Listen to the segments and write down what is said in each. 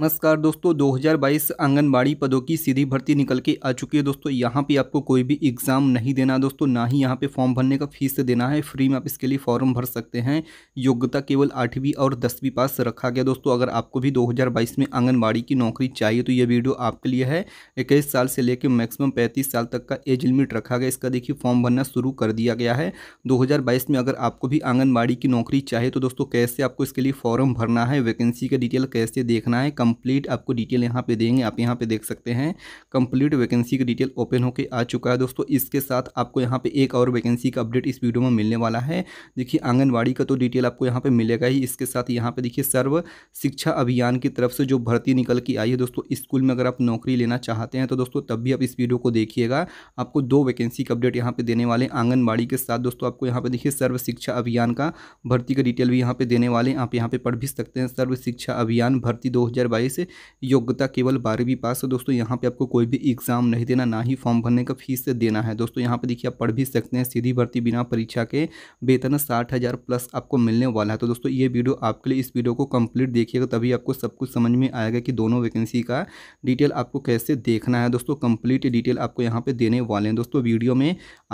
नमस्कार दोस्तों 2022 आंगनबाड़ी पदों की सीधी भर्ती निकल के आ चुकी है दोस्तों यहाँ पे आपको कोई भी एग्ज़ाम नहीं देना दोस्तों ना ही यहाँ पे फॉर्म भरने का फीस देना है फ्री में आप इसके लिए फॉर्म भर सकते हैं योग्यता केवल आठवीं और दसवीं पास रखा गया दोस्तों अगर आपको भी 2022 में आंगनबाड़ी की नौकरी चाहिए तो ये वीडियो आपके लिए है इक्कीस साल से लेकर मैक्सिमम पैंतीस साल तक का एज लिमिट रखा गया इसका देखिए फॉर्म भरना शुरू कर दिया गया है दो में अगर आपको भी आंगनबाड़ी की नौकरी चाहिए तो दोस्तों कैसे आपको इसके लिए फॉर्म भरना है वैकेंसी का डिटेल कैसे देखना है कंप्लीट आपको डिटेल यहाँ पे देंगे आप यहाँ पे देख सकते हैं कंप्लीट वैकेंसी का डिटेल ओपन होकर आ चुका है दोस्तों इसके साथ आपको यहाँ पे एक और वैकेंसी का अपडेट इस वीडियो में मिलने वाला है देखिए आंगनबाड़ी का तो डिटेल आपको यहाँ पर मिलेगा ही इसके साथ यहाँ पर देखिए सर्व शिक्षा अभियान की तरफ से जो भर्ती निकल के आई है दोस्तों स्कूल में अगर आप नौकरी लेना चाहते हैं तो दोस्तों तब भी आप इस वीडियो को देखिएगा आपको दो वैकेंसी का अपडेट यहाँ पर देने वाले आंगनबाड़ी के साथ दोस्तों आपको यहाँ पर देखिए सर्व शिक्षा अभियान का भर्ती का डिटेल भी यहाँ पे देने वाले आप यहाँ पे पढ़ भी सकते हैं सर्व शिक्षा अभियान भर्ती बाईस योग्यता केवल बारहवीं पास है दोस्तों यहाँ पे आपको कोई भी एग्जाम नहीं देना ना ही फॉर्म भरने का फीस देना है दोस्तों यहाँ पे देखिए आप पढ़ भी सकते हैं सीधी भर्ती बिना परीक्षा के वेतन साठ हज़ार प्लस आपको मिलने वाला है तो दोस्तों ये वीडियो आपके लिए इस वीडियो को कंप्लीट देखिएगा तभी आपको सब कुछ समझ में आएगा कि दोनों वैकेंसी का डिटेल आपको कैसे देखना है दोस्तों कंप्लीट डिटेल आपको यहाँ पे देने वाले हैं दोस्तों वीडियो में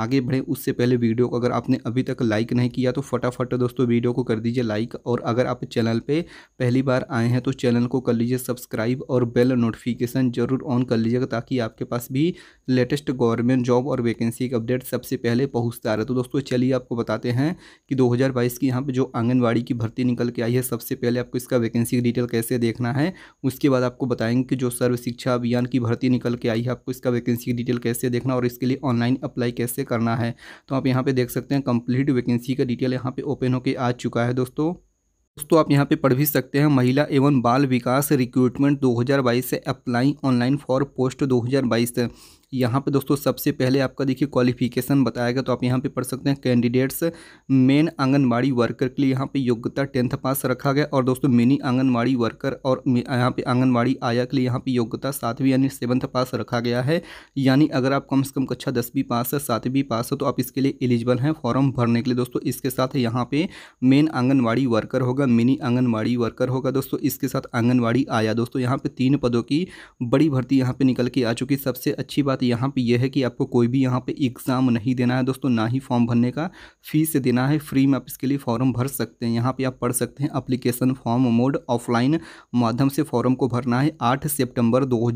आगे बढ़े उससे पहले वीडियो को अगर आपने अभी तक लाइक नहीं किया तो फटाफट दोस्तों वीडियो को कर दीजिए लाइक और अगर आप चैनल पर पहली बार आए हैं तो चैनल को कर लीजिए लीजिए सब्सक्राइब और बेल नोटिफिकेशन जरूर ऑन कर लीजिएगा ताकि आपके पास भी लेटेस्ट गवर्नमेंट जॉब और वैकेंसी की अपडेट सबसे पहले पहुंचता रहे तो दोस्तों चलिए आपको बताते हैं कि 2022 की यहाँ पे जो आंगनवाड़ी की भर्ती निकल के आई है सबसे पहले आपको इसका वैकेंसी की डिटेल कैसे देखना है उसके बाद आपको बताएंगे कि जो सर्व शिक्षा अभियान की भर्ती निकल के आई है आपको इसका वैकेंसी की डिटेल कैसे देखना और इसके लिए ऑनलाइन अप्लाई कैसे करना है तो आप यहाँ पर देख सकते हैं कंप्लीट वैकेंसी का डिटेल यहाँ पर ओपन होकर आ चुका है दोस्तों दोस्तों आप यहाँ पे पढ़ भी सकते हैं महिला एवं बाल विकास रिक्रूटमेंट 2022 से अप्लाई ऑनलाइन फॉर पोस्ट 2022 यहाँ पे दोस्तों सबसे पहले आपका देखिए क्वालिफिकेशन बताया गया तो आप यहाँ पे पढ़ सकते हैं कैंडिडेट्स मेन आंगनबाड़ी वर्कर के लिए यहाँ पे योग्यता टेंथ पास रखा गया और दोस्तों मिनी आंगनबाड़ी वर्कर और यहाँ पे आंगनबाड़ी आया के लिए यहाँ पे योग्यता सातवीं यानी सेवन्थ पास रखा गया है यानी अगर आप कम से कम कक्षा दसवीं पास है सातवीं पास है तो आप इसके लिए एलिजिबल हैं फॉर्म भरने के लिए दोस्तों इसके साथ यहाँ पे मेन आंगनबाड़ी वर्कर होगा मिनी आंगनबाड़ी वर्कर होगा दोस्तों इसके साथ आंगनबाड़ी आया दोस्तों यहाँ पर तीन पदों की बड़ी भर्ती यहाँ पर निकल के आ चुकी सबसे अच्छी बात बात यहाँ पे यह है कि आपको कोई भी यहाँ पे एग्ज़ाम नहीं देना है दोस्तों ना ही फॉर्म भरने का फीस देना है फ्री में आप इसके लिए फॉर्म भर सकते हैं यहाँ पे आप पढ़ सकते हैं अप्लीकेशन फॉर्म मोड ऑफलाइन माध्यम से फॉर्म को भरना है आठ सेप्टेम्बर दो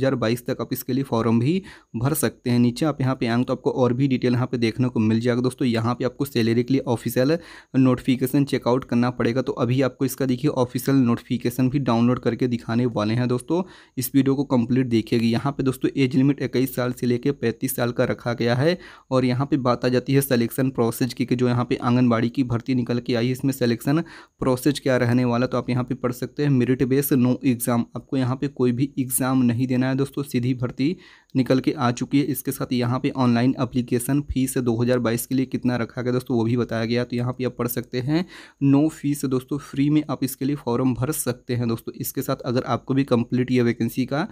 तक आप इसके लिए फॉर्म भी भर सकते हैं नीचे आप यहाँ पर आएंगे तो आपको और भी डिटेल यहाँ पर देखने को मिल जाएगा दोस्तों यहाँ पर आपको सैलरी के लिए ऑफिशियल नोटिफिकेशन चेकआउट करना पड़ेगा तो अभी आपको इसका देखिए ऑफिशियल नोटिफिकेशन भी डाउनलोड करके दिखाने वाले हैं दोस्तों इस वीडियो को कंप्लीट देखिएगा यहाँ पे दोस्तों एज लिमिट इक्कीस साल से लेकर पैंतीस साल का रखा गया है और यहाँ पे बात आ जाती है सिलेक्शन प्रोसेस की कि जो यहाँ पर आंगनबाड़ी की भर्ती निकल के आई इसमें सिलेक्शन प्रोसेस क्या रहने वाला तो आप यहाँ पर पढ़ सकते हैं मेरिट बेस नो एग्ज़ाम आपको यहाँ पर कोई भी एग्ज़ाम नहीं देना है दोस्तों सीधी भर्ती निकल के आ चुकी है इसके साथ यहाँ पे ऑनलाइन अप्लीकेशन फ़ीस दो बाईस के लिए कितना रखा गया दोस्तों वो भी बताया गया तो यहाँ पे आप पढ़ सकते हैं नो फीस दोस्तों फ्री में आप इसके लिए फॉर्म भर सकते हैं दोस्तों इसके साथ अगर आपको भी कंप्लीट या वैकेंसी का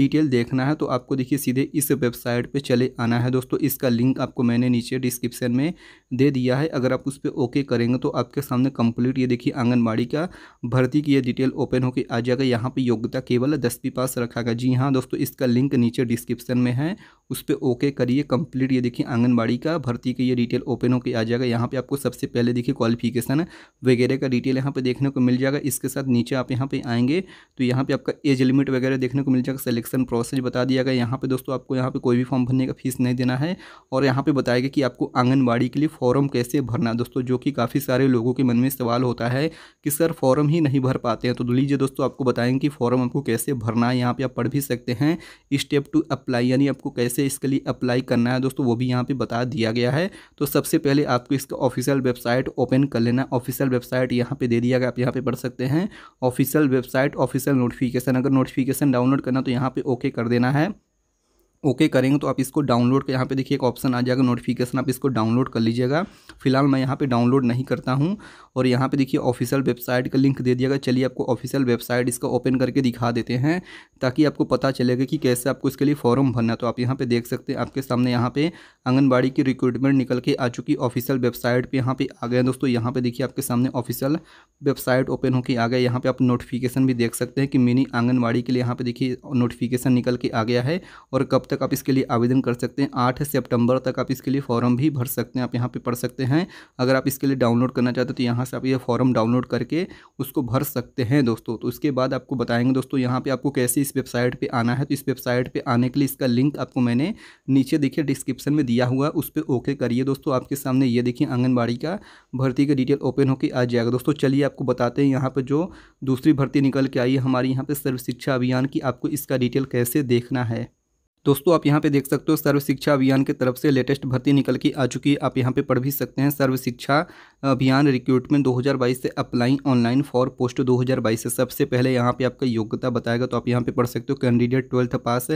डिटेल देखना है तो आपको देखिए सीधे इस वेबसाइट पर चले आना है दोस्तों इसका लिंक आपको मैंने नीचे डिस्क्रिप्शन में दे दिया है अगर आप उस पर ओके करेंगे तो आपके सामने कम्प्लीट ये देखिए आंगनबाड़ी का भर्ती की यह डिटेल ओपन होकर आ जाएगा यहाँ पर योग्यता केवल दसवीं पास रखा गया जी हाँ दोस्तों इसका लिंक नीचे डिस्क्रिप्शन सेक्शन में है उस पर ओके करिए कंप्लीट ये देखिए आंगनबाड़ी का भर्ती के ये डिटेल ओपन होकर आ जाएगा यहाँ पे आपको सबसे पहले देखिए क्वालिफिकेशन वगैरह का डिटेल यहाँ पे देखने को मिल जाएगा इसके साथ नीचे आप यहाँ पे आएंगे तो यहाँ पे आपका एज लिमिट वगैरह देखने को मिल जाएगा सिलेक्शन प्रोसेस बता दिया गया यहाँ पे दोस्तों आपको यहाँ पे कोई भी फॉर्म भरने का फीस नहीं देना है और यहाँ पे बताएगा कि आपको आंगनबाड़ी के लिए फॉर्म कैसे भरना दोस्तों जो कि काफ़ी सारे लोगों के मन में सवाल होता है कि सर फॉर्म ही नहीं भर पाते हैं तो लीजिए दोस्तों आपको बताएंगे कि फॉर्म आपको कैसे भरना है यहाँ पर आप पढ़ भी सकते हैं स्टेप टू अप्लाई अप्लाई यानी आपको कैसे इसके लिए अप्लाई करना है दोस्तों वो भी यहाँ पे बता दिया गया है तो सबसे पहले आपको इसका ऑफिशियल वेबसाइट ओपन कर लेना ऑफिशियल वेबसाइट यहाँ पे दे दिया गया आप यहाँ पे पढ़ सकते हैं ऑफिशियल वेबसाइट ऑफिशियल नोटिफिकेशन अगर नोटिफिकेशन डाउनलोड करना तो यहाँ पर ओके कर देना है ओके okay करेंगे तो आप इसको डाउनलोड का यहाँ पे देखिए एक ऑप्शन आ जाएगा नोटिफिकेशन आप इसको डाउनलोड कर लीजिएगा फिलहाल मैं यहाँ पे डाउनलोड नहीं करता हूँ और यहाँ पे देखिए ऑफिशियल वेबसाइट का लिंक दे दिएगा चलिए आपको ऑफिशियल वेबसाइट इसका ओपन करके दिखा देते हैं ताकि आपको पता चलेगा कि कैसे आपको इसके लिए फॉर्म भरना तो आप यहाँ पर देख सकते हैं आपके सामने यहाँ पर आंगनबाड़ी की रिक्रूटमेंट निकल के आ चुकी ऑफिशियल वेबसाइट पर यहाँ पर आ गए दोस्तों यहाँ पर देखिए आपके सामने ऑफिशियल वेबसाइट ओपन होकर आ गए यहाँ पर आप नोटिफिकेशन भी देख सकते हैं कि मिनी आंगनबाड़ी के लिए यहाँ पर देखिए नोटिफिकेशन निकल के आ गया है और कब तक आप इसके लिए आवेदन कर सकते हैं आठ सितंबर तक आप इसके लिए फॉर्म भी भर सकते हैं आप यहाँ पे पढ़ सकते हैं अगर आप इसके लिए डाउनलोड करना चाहते हो तो यहाँ से आप ये फॉर्म डाउनलोड करके उसको भर सकते हैं दोस्तों तो उसके बाद आपको बताएंगे दोस्तों यहाँ पर आपको कैसे इस वेबसाइट पर आना है तो इस वेबसाइट पर आने के लिए इसका लिंक आपको मैंने नीचे देखिए डिस्क्रिप्शन में दिया हुआ उस पर ओके करिए दोस्तों आपके सामने ये देखिए आंगनबाड़ी का भर्ती का डिटेल ओपन होकर आ जाएगा दोस्तों चलिए आपको बताते हैं यहाँ पर जो दूसरी भर्ती निकल के आई है हमारी यहाँ पर सर्व शिक्षा अभियान की आपको इसका डिटेल कैसे देखना है दोस्तों आप यहाँ पे देख सकते हो सर्व शिक्षा अभियान की तरफ से लेटेस्ट भर्ती निकल के आ चुकी है आप यहाँ पे पढ़ भी सकते हैं सर्व शिक्षा अभियान रिक्रूटमेंट 2022 से अप्लाई ऑनलाइन फॉर पोस्ट 2022 से सबसे पहले यहाँ पे आपका योग्यता बताएगा तो आप यहाँ पे पढ़ सकते हो candidate twelfth pass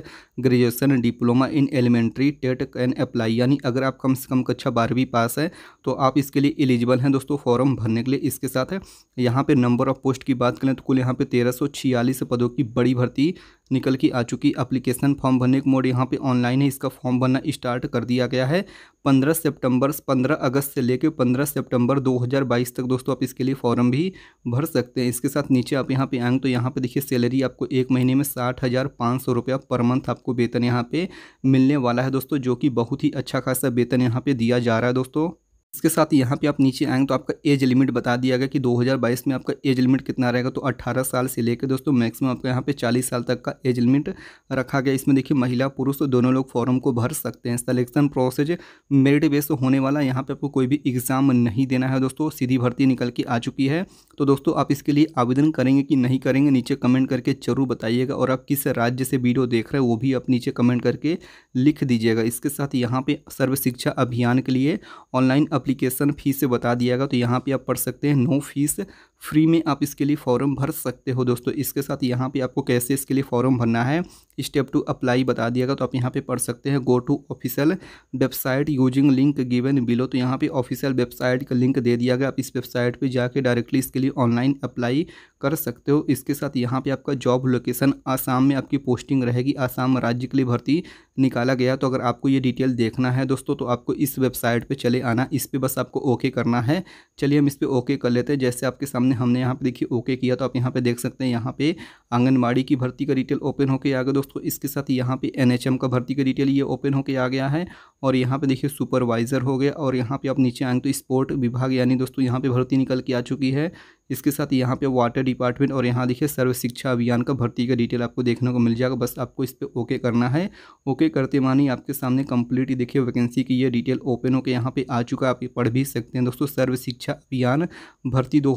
graduation diploma in elementary TET can apply यानी अगर आप कम से कम कक्षा बारहवीं पास है तो आप इसके लिए एलिजिबल हैं दोस्तों फॉर्म भरने के लिए इसके साथ यहाँ पर नंबर ऑफ पोस्ट की बात करें तो कुल यहाँ पर तेरह पदों की बड़ी भर्ती निकल के आ चुकी अप्लीकेशन फॉर्म भरने का मोड यहाँ पे ऑनलाइन है इसका फॉर्म भरना स्टार्ट कर दिया गया है 15 सितंबर 15 अगस्त से लेकर 15 सितंबर 2022 तक दोस्तों आप इसके लिए फॉर्म भी भर सकते हैं इसके साथ नीचे आप यहाँ पे आएंगे तो यहाँ पे देखिए सैलरी आपको एक महीने में साठ हज़ार पाँच सौ रुपया पर मंथ आपको वेतन यहाँ पे मिलने वाला है दोस्तों जो कि बहुत ही अच्छा खासा वेतन यहाँ पर दिया जा रहा है दोस्तों इसके साथ यहाँ पे आप नीचे आएंगे तो आपका एज लिमिट बता दिया गया कि 2022 में आपका एज लिमिट कितना रहेगा तो 18 साल से लेकर दोस्तों मैक्सिमम आपका यहाँ पे 40 साल तक का एज लिमिट रखा गया इसमें देखिए महिला पुरुष तो दोनों लोग फॉर्म को भर सकते हैं सलेक्शन प्रोसेस मेरिट बेस होने वाला यहाँ पर आपको कोई भी एग्ज़ाम नहीं देना है दोस्तों सीधी भर्ती निकल के आ चुकी है तो दोस्तों आप इसके लिए आवेदन करेंगे कि नहीं करेंगे नीचे कमेंट करके जरूर बताइएगा और आप किस राज्य से वीडियो देख रहे हैं वो भी आप नीचे कमेंट करके लिख दीजिएगा इसके साथ यहाँ पर सर्व शिक्षा अभियान के लिए ऑनलाइन अप्लीकेशन फ़ीस बता दिया गया तो यहाँ पे आप पढ़ सकते हैं नो फीस फ्री में आप इसके लिए फॉर्म भर सकते हो दोस्तों इसके साथ यहाँ पे आपको कैसे इसके लिए फॉर्म भरना है स्टेप टू अप्लाई बता दिया गया तो आप यहाँ पे पढ़ सकते हैं go to official website using link given below तो यहाँ पे ऑफिशियल वेबसाइट का लिंक दे दिया गया आप इस वेबसाइट पर जाके डायरेक्टली इसके लिए ऑनलाइन अप्लाई कर सकते हो इसके साथ यहाँ पर आपका जॉब लोकेशन आसाम में आपकी पोस्टिंग रहेगी आसाम राज्य के लिए भर्ती निकाला गया तो अगर आपको ये डिटेल देखना है दोस्तों तो आपको इस वेबसाइट पर चले आना इस पर बस आपको ओके करना है चलिए हम इस पर ओके कर लेते हैं जैसे आपके सामने हमने यहाँ पे देखिए ओके किया तो आप यहाँ पे देख सकते हैं यहाँ पे आंगनबाड़ी की भर्ती का डिटेल ओपन होकर आ गया दोस्तों इसके साथ यहाँ पे एनएचएम का भर्ती का डिटेल ये ओपन होकर आ गया है और यहाँ पे देखिए सुपरवाइज़र हो गया और यहाँ पे आप नीचे आएंगे तो स्पोर्ट विभाग यानी दोस्तों यहाँ पे भर्ती निकल के आ चुकी है इसके साथ यहाँ पे वाटर डिपार्टमेंट और यहाँ देखिए सर्व शिक्षा अभियान का भर्ती का डिटेल आपको देखने को मिल जाएगा बस आपको इस पर ओके करना है ओके करते मानी आपके सामने कंप्लीट देखिए वैकेंसी की ये डिटेल ओपन होकर यहाँ पे आ चुका आप ये पढ़ भी सकते हैं दोस्तों सर्व शिक्षा अभियान भर्ती दो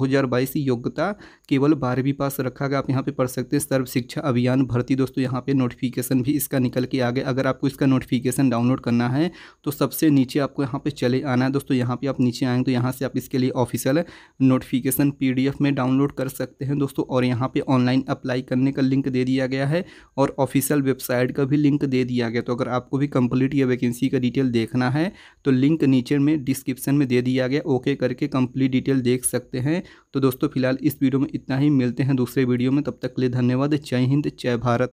योग्यता केवल बारहवीं पास रखा गया आप यहाँ पे पढ़ सकते हैं सर्व शिक्षा अभियान भर्ती दोस्तों यहाँ पे नोटिफिकेशन भी इसका निकल के आ गया अगर आपको इसका नोटिफिकेशन डाउनलोड करना है तो सबसे नीचे आपको यहाँ पे चले आना है दोस्तों यहाँ पे आप नीचे आएंगे तो यहाँ से आप इसके लिए ऑफिशियल नोटिफिकेशन पी पीडीएफ में डाउनलोड कर सकते हैं दोस्तों और यहाँ पे ऑनलाइन अप्लाई करने का लिंक दे दिया गया है और ऑफिशियल वेबसाइट का भी लिंक दे दिया गया तो अगर आपको भी कंप्लीट या वैकेंसी का डिटेल देखना है तो लिंक नीचे में डिस्क्रिप्शन में दे दिया गया ओके करके कंप्लीट डिटेल देख सकते हैं तो दोस्तों फिलहाल इस वीडियो में इतना ही मिलते हैं दूसरे वीडियो में तब तक के लिए धन्यवाद जय हिंद जय भारत